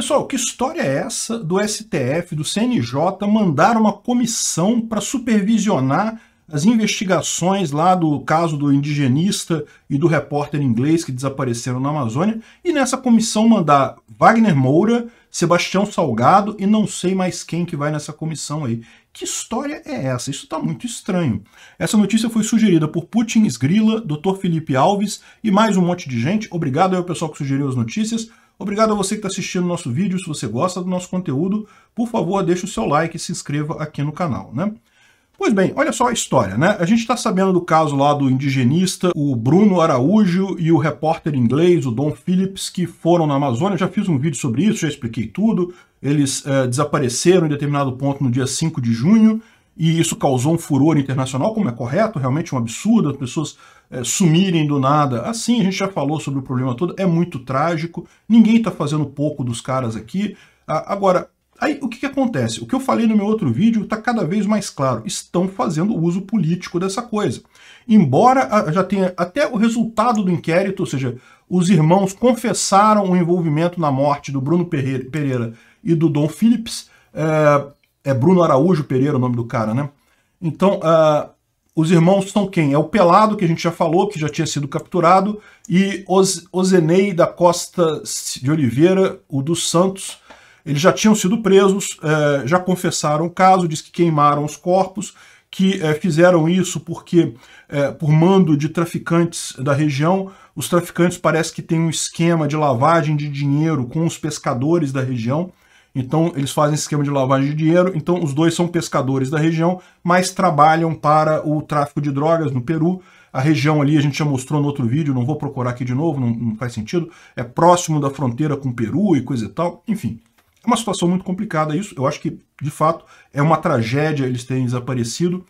Pessoal, que história é essa do STF, do CNJ, mandar uma comissão para supervisionar as investigações lá do caso do indigenista e do repórter inglês que desapareceram na Amazônia, e nessa comissão mandar Wagner Moura, Sebastião Salgado e não sei mais quem que vai nessa comissão aí. Que história é essa? Isso está muito estranho. Essa notícia foi sugerida por Putin Esgrila, Dr. Felipe Alves e mais um monte de gente. Obrigado ao pessoal que sugeriu as notícias. Obrigado a você que está assistindo o nosso vídeo. Se você gosta do nosso conteúdo, por favor, deixe o seu like e se inscreva aqui no canal, né? Pois bem, olha só a história, né? A gente está sabendo do caso lá do indigenista, o Bruno Araújo e o repórter inglês, o Don Phillips, que foram na Amazônia. já fiz um vídeo sobre isso, já expliquei tudo. Eles é, desapareceram em determinado ponto no dia 5 de junho, e isso causou um furor internacional, como é correto, realmente um absurdo. As pessoas é, sumirem do nada. Assim, a gente já falou sobre o problema todo, é muito trágico, ninguém está fazendo pouco dos caras aqui. Ah, agora, aí o que, que acontece? O que eu falei no meu outro vídeo está cada vez mais claro, estão fazendo uso político dessa coisa. Embora ah, já tenha até o resultado do inquérito, ou seja, os irmãos confessaram o envolvimento na morte do Bruno Pereira e do Dom Phillips, é, é Bruno Araújo Pereira o nome do cara, né? Então, uh, os irmãos são quem? É o Pelado, que a gente já falou, que já tinha sido capturado, e Os, Ozenei da Costa de Oliveira, o dos Santos. Eles já tinham sido presos, é, já confessaram o caso, diz que queimaram os corpos, que é, fizeram isso porque, é, por mando de traficantes da região, os traficantes parece que têm um esquema de lavagem de dinheiro com os pescadores da região. Então, eles fazem esquema de lavagem de dinheiro. Então, os dois são pescadores da região, mas trabalham para o tráfico de drogas no Peru. A região ali a gente já mostrou no outro vídeo, não vou procurar aqui de novo, não, não faz sentido. É próximo da fronteira com o Peru e coisa e tal. Enfim, é uma situação muito complicada isso. Eu acho que, de fato, é uma tragédia eles terem desaparecido.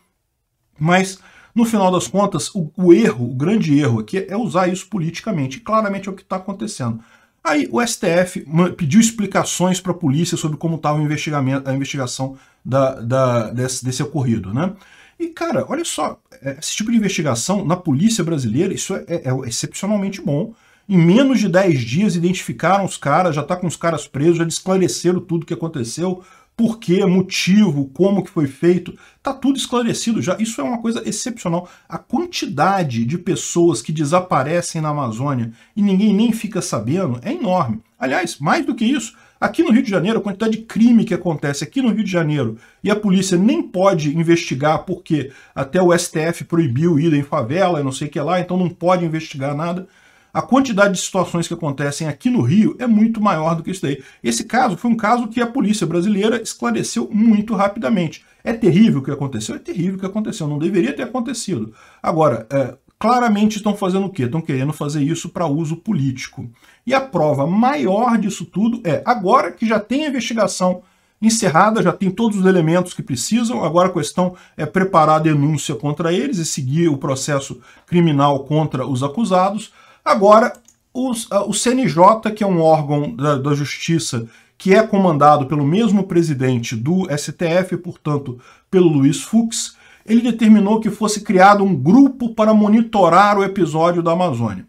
Mas, no final das contas, o, o erro, o grande erro aqui é usar isso politicamente. claramente é o que está acontecendo. Aí o STF pediu explicações para a polícia sobre como estava a investigação da, da, desse, desse, ocorrido, né? E, cara, olha só, é, esse tipo de investigação na polícia brasileira, isso é, é, é excepcionalmente bom. Em menos de 10 dias identificaram os caras, já está com os caras presos, já esclareceram tudo o que aconteceu, porquê, motivo, como que foi feito, tá tudo esclarecido já. Isso é uma coisa excepcional. A quantidade de pessoas que desaparecem na Amazônia e ninguém nem fica sabendo é enorme. Aliás, mais do que isso, aqui no Rio de Janeiro, a quantidade de crime que acontece aqui no Rio de Janeiro e a polícia nem pode investigar porque até o STF proibiu ir em favela não sei o que lá, então não pode investigar nada a quantidade de situações que acontecem aqui no Rio é muito maior do que isso daí. Esse caso foi um caso que a polícia brasileira esclareceu muito rapidamente. É terrível o que aconteceu? É terrível o que aconteceu. Não deveria ter acontecido. Agora, é, claramente estão fazendo o quê? Estão querendo fazer isso para uso político. E a prova maior disso tudo é, agora que já tem a investigação encerrada, já tem todos os elementos que precisam, agora a questão é preparar a denúncia contra eles e seguir o processo criminal contra os acusados, Agora, o CNJ, que é um órgão da, da justiça que é comandado pelo mesmo presidente do STF, portanto, pelo Luiz Fux, ele determinou que fosse criado um grupo para monitorar o episódio da Amazônia.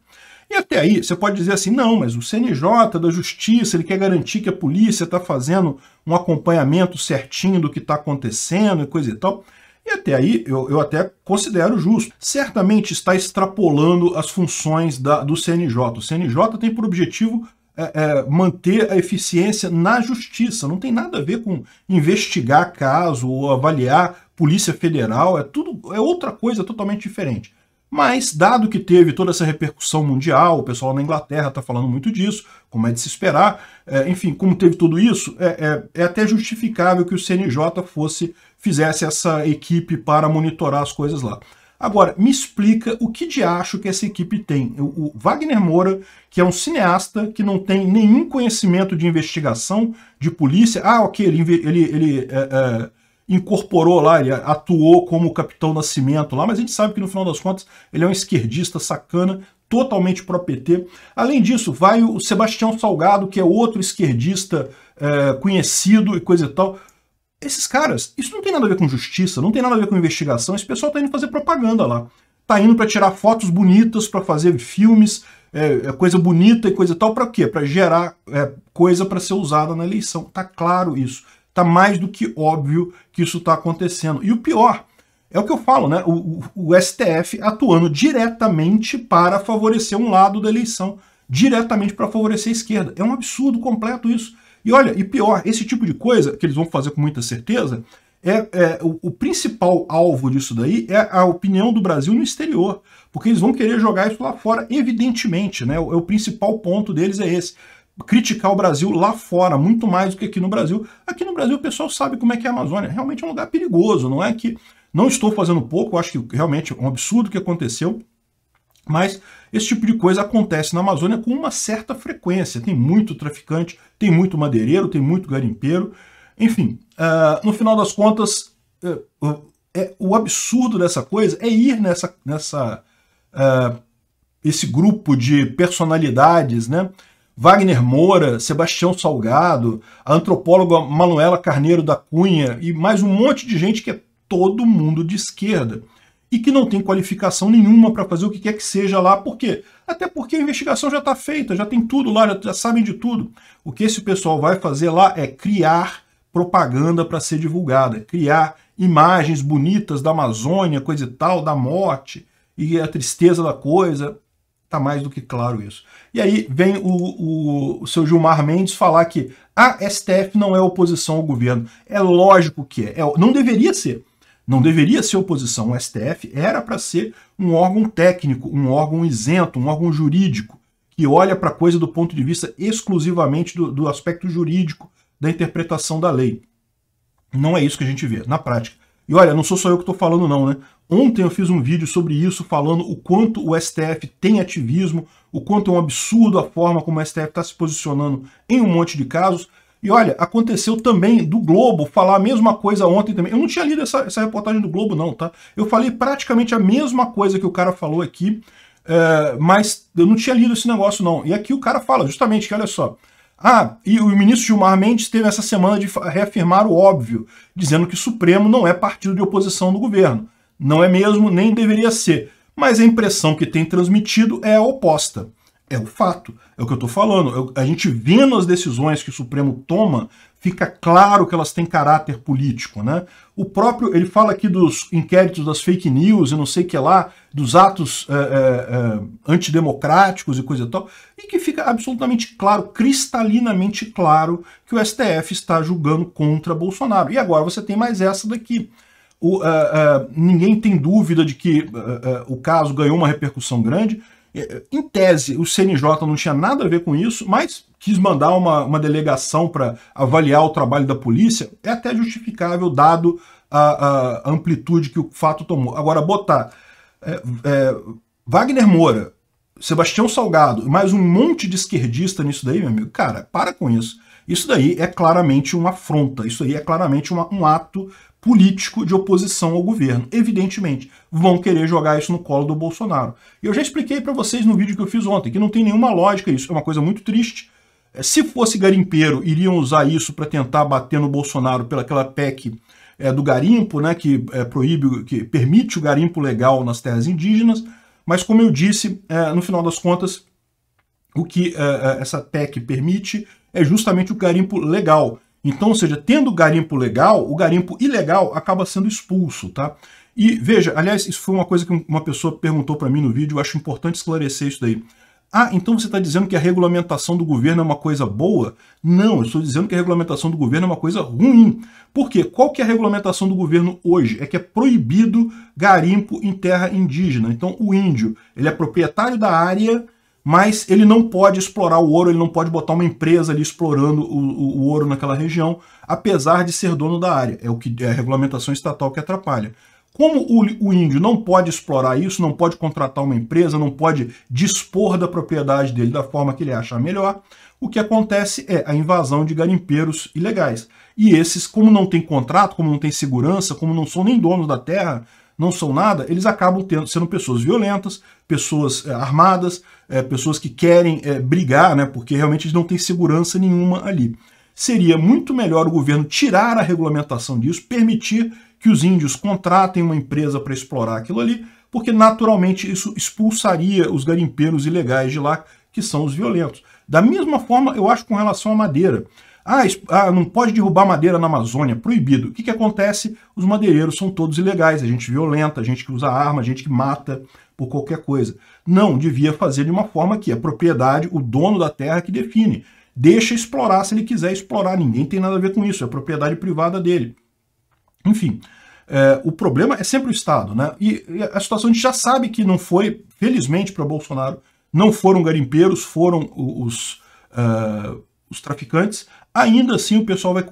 E até aí, você pode dizer assim, não, mas o CNJ da Justiça, ele quer garantir que a polícia está fazendo um acompanhamento certinho do que está acontecendo e coisa e tal. E até aí eu, eu até considero justo. Certamente está extrapolando as funções da, do CNJ. O CNJ tem por objetivo é, é, manter a eficiência na justiça. Não tem nada a ver com investigar caso ou avaliar Polícia Federal. É tudo é outra coisa totalmente diferente. Mas, dado que teve toda essa repercussão mundial, o pessoal na Inglaterra está falando muito disso, como é de se esperar, é, enfim, como teve tudo isso, é, é, é, até justificável que o CNJ fosse fizesse essa equipe para monitorar as coisas lá. Agora, me explica o que de acho que essa equipe tem. O, o Wagner Moura, que é um cineasta que não tem nenhum conhecimento de investigação, de polícia. Ah, ok, ele, ele, ele é, é, incorporou lá, ele atuou como capitão Nascimento lá, mas a gente sabe que no final das contas ele é um esquerdista sacana, totalmente pró-PT. Além disso, vai o Sebastião Salgado, que é outro esquerdista é, conhecido e coisa e tal. Esses caras, isso não tem nada a ver com justiça, não tem nada a ver com investigação, esse pessoal tá indo fazer propaganda lá. Tá indo para tirar fotos bonitas, para fazer filmes, é, é, coisa bonita e coisa e tal, para quê? Para gerar é, coisa para ser usada na eleição. Tá claro isso. Está mais do que óbvio que isso está acontecendo. E o pior, é o que eu falo, né? O, o, o, STF atuando diretamente para favorecer um lado da eleição, diretamente para favorecer a esquerda. É um absurdo completo isso. E olha, e pior, esse tipo de coisa, que eles vão fazer com muita certeza, é, é o, o, principal alvo disso daí é a opinião do Brasil no exterior. Porque eles vão querer jogar isso lá fora, evidentemente, né? O, é o principal ponto deles é esse criticar o Brasil lá fora, muito mais do que aqui no Brasil. Aqui no Brasil o pessoal sabe como é que é a Amazônia. Realmente é um lugar perigoso, não é que. Não estou fazendo pouco, acho que realmente é um absurdo o que aconteceu, mas esse tipo de coisa acontece na Amazônia com uma certa frequência. Tem muito traficante, tem muito madeireiro, tem muito garimpeiro. Enfim, uh, no final das contas, uh, uh, é, o absurdo dessa coisa é ir nessa, nessa eh, esse grupo de personalidades, né? Wagner Moura, Sebastião Salgado, a antropóloga Manuela Carneiro da Cunha e mais um monte de gente que é todo mundo de esquerda e que não tem qualificação nenhuma para fazer o que quer que seja lá. Por quê? Até porque a investigação já está feita, já tem tudo lá, já, já sabem de tudo. O que esse pessoal vai fazer lá é criar propaganda para ser divulgada, criar imagens bonitas da Amazônia, coisa e tal, da morte e a tristeza da coisa. Está mais do que claro isso. E aí vem o, o, o seu Gilmar Mendes falar que a STF não é oposição ao governo. É lógico que é. é não deveria ser. Não deveria ser oposição. O STF era para ser um órgão técnico, um órgão isento, um órgão jurídico, que olha para a coisa do ponto de vista exclusivamente do, do aspecto jurídico da interpretação da lei. Não é isso que a gente vê na prática. E olha, não sou só eu que estou falando não, né? Ontem eu fiz um vídeo sobre isso, falando o quanto o STF tem ativismo, o quanto é um absurdo a forma como o STF está se posicionando em um monte de casos. E olha, aconteceu também do Globo falar a mesma coisa ontem também. Eu não tinha lido essa, essa reportagem do Globo não, tá? Eu falei praticamente a mesma coisa que o cara falou aqui, é, mas eu não tinha lido esse negócio não. E aqui o cara fala justamente que, olha só, ah, e o ministro Gilmar Mendes teve essa semana de reafirmar o óbvio, dizendo que o Supremo não é partido de oposição do governo. Não é mesmo, nem deveria ser. Mas a impressão que tem transmitido é a oposta. É o fato, é o que eu estou falando. Eu, a gente vendo as decisões que o Supremo toma, fica claro que elas têm caráter político, né? O próprio, ele fala aqui dos inquéritos das fake news e não sei o que lá, dos atos é, é, é, antidemocráticos e coisa e tal, e que fica absolutamente claro, cristalinamente claro, que o STF está julgando contra Bolsonaro. E agora você tem mais essa daqui. O, uh, uh, ninguém tem dúvida de que uh, o caso ganhou uma repercussão grande, é, é, em tese, o CNJ não tinha nada a ver com isso, mas quis mandar uma, uma delegação para avaliar o trabalho da polícia, é até justificável, dado a, a amplitude que o fato tomou. Agora, botar é, é, Wagner Moura, Sebastião Salgado, mais um monte de esquerdista nisso daí, meu amigo, cara, para com isso. Isso daí é claramente uma afronta, isso aí é claramente uma, um ato político de oposição ao governo. Evidentemente, vão querer jogar isso no colo do Bolsonaro. E eu já expliquei para vocês no vídeo que eu fiz ontem que não tem nenhuma lógica isso, é uma coisa muito triste. É, se fosse garimpeiro, iriam usar isso para tentar bater no Bolsonaro pelaquela PEC é, do garimpo, né, que é, proíbe, que permite o garimpo legal nas terras indígenas. Mas como eu disse, é, no final das contas, o que uh, essa PEC permite é justamente o garimpo legal. Então, ou seja, tendo o garimpo legal, o garimpo ilegal acaba sendo expulso, tá? E veja, aliás, isso foi uma coisa que uma pessoa perguntou para mim no vídeo, eu acho importante esclarecer isso daí. Ah, então você está dizendo que a regulamentação do governo é uma coisa boa? Não, eu estou dizendo que a regulamentação do governo é uma coisa ruim. Por quê? Qual que é a regulamentação do governo hoje? É que é proibido garimpo em terra indígena. Então o índio, ele é proprietário da área, mas ele não pode explorar o ouro, ele não pode botar uma empresa ali explorando o, o, o, ouro naquela região, apesar de ser dono da área. É o que é a regulamentação estatal que atrapalha. Como o, o índio não pode explorar isso, não pode contratar uma empresa, não pode dispor da propriedade dele da forma que ele achar melhor, o que acontece é a invasão de garimpeiros ilegais. E esses, como não tem contrato, como não tem segurança, como não são nem donos da terra, não são nada, eles acabam tendo, sendo pessoas violentas, pessoas é, armadas, é, pessoas que querem é, brigar, né, porque realmente eles não têm segurança nenhuma ali. Seria muito melhor o governo tirar a regulamentação disso, permitir que os índios contratem uma empresa para explorar aquilo ali, porque naturalmente isso expulsaria os garimpeiros ilegais de lá, que são os violentos. Da mesma forma, eu acho com relação à madeira. Ah, ah, não pode derrubar madeira na Amazônia, proibido. O que, que acontece? Os madeireiros são todos ilegais, a gente violenta, a gente que usa arma, a gente que mata por qualquer coisa. Não, devia fazer de uma forma que a propriedade, o dono da terra que define. Deixa explorar se ele quiser explorar, ninguém tem nada a ver com isso, é propriedade privada dele. Enfim, é, o problema é sempre o Estado, né? E, e a situação a gente já sabe que não foi, felizmente para Bolsonaro, não foram garimpeiros, foram os, uh, os traficantes, Ainda assim, o pessoal vai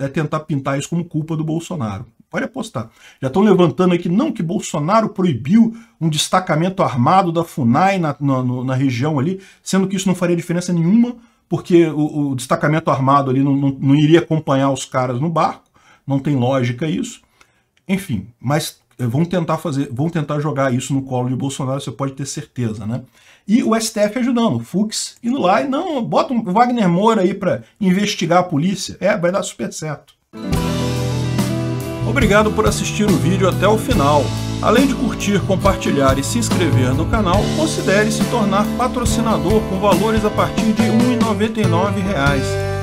é, tentar pintar isso como culpa do Bolsonaro. Pode apostar. Já estão levantando aqui, não que Bolsonaro proibiu um destacamento armado da FUNAI na, na, na região ali, sendo que isso não faria diferença nenhuma, porque o, o destacamento armado ali não, não, não iria acompanhar os caras no barco, não tem lógica isso. Enfim, mas é, vão tentar fazer, vão tentar jogar isso no colo de Bolsonaro, você pode ter certeza, né? E o STF ajudando, o Fux indo lá e não, bota o um Wagner Moura aí para investigar a polícia. É, vai dar super certo. Obrigado por assistir o vídeo até o final. Além de curtir, compartilhar e se inscrever no canal, considere se tornar patrocinador com valores a partir de R$ 1,99